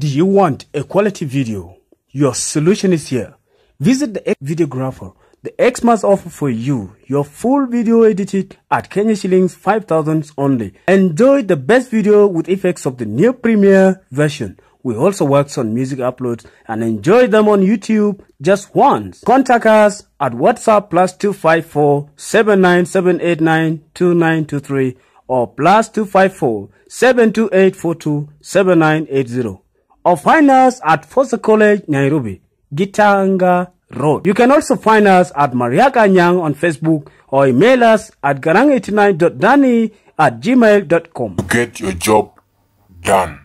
Do you want a quality video? Your solution is here. Visit the X videographer. The X must offer for you your full video edited at Kenya shillings 5000 only. Enjoy the best video with effects of the new premiere version. We also work on music uploads and enjoy them on YouTube just once. Contact us at WhatsApp plus 254 79789 or plus 254 72842 7980. or find us at Fosse College, Nairobi, Gitanga Road. You can also find us at Mariaka Nyang on Facebook or email us at garang89.dani at gmail.com. get your job done.